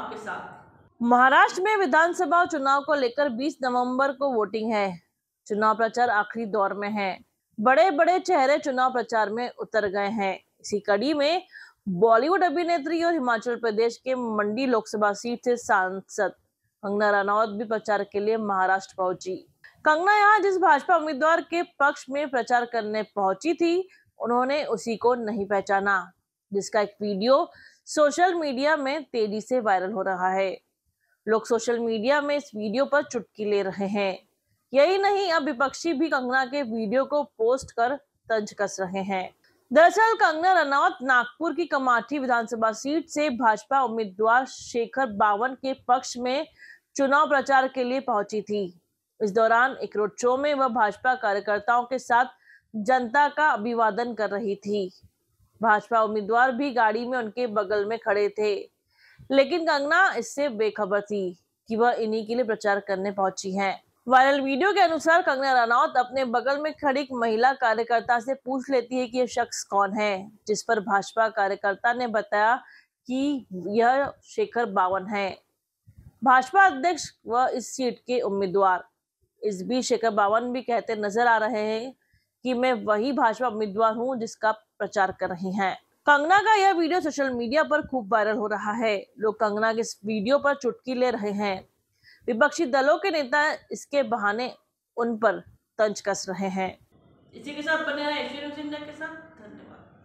आपके साथ महाराष्ट्र में विधानसभा चुनाव को लेकर 20 नवंबर को वोटिंग है चुनाव प्रचार आखिरी दौर में है बड़े बड़े चेहरे चुनाव प्रचार में उतर गए हैं इसी कड़ी में बॉलीवुड अभिनेत्री और हिमाचल प्रदेश के मंडी लोकसभा सीट से सांसद कंगना रनौत भी प्रचार के लिए महाराष्ट्र पहुंची कंगना यहाँ जिस भाजपा उम्मीदवार के पक्ष में प्रचार करने पहुंची थी उन्होंने उसी को नहीं पहचाना जिसका एक वीडियो सोशल मीडिया में तेजी से वायरल हो रहा है लोग सोशल मीडिया में इस वीडियो पर चुटकी ले रहे हैं यही नहीं अब विपक्षी भी कंगना के वीडियो को पोस्ट कर तंज कस रहे हैं दरअसल कंगना रनौत नागपुर की कमाठी विधानसभा सीट से भाजपा उम्मीदवार शेखर बावन के पक्ष में चुनाव प्रचार के लिए पहुंची थी इस दौरान एक रोड शो में वह भाजपा कार्यकर्ताओं के साथ जनता का अभिवादन कर रही थी भाजपा उम्मीदवार भी गाड़ी में उनके बगल में खड़े थे लेकिन कंगना इससे बेखबर थी कि वह इन्हीं के लिए प्रचार करने पहुंची हैं। वायरल वीडियो के अनुसार कंगना रनौत अपने बगल में खड़ी एक महिला कार्यकर्ता से पूछ लेती है कि यह शख्स कौन है जिस पर भाजपा कार्यकर्ता ने बताया कि यह शेखर बावन है भाजपा अध्यक्ष व इस सीट के उम्मीदवार इस बीच शेखर बावन भी कहते नजर आ रहे हैं कि मैं वही भाजपा उम्मीदवार हूं जिसका प्रचार कर रही हैं कंगना का यह वीडियो सोशल मीडिया पर खूब वायरल हो रहा है लोग कंगना के इस वीडियो पर चुटकी ले रहे हैं विपक्षी दलों के नेता इसके बहाने उन पर तंज कस रहे हैं इसी के साथ बने रहे के साथ धन्यवाद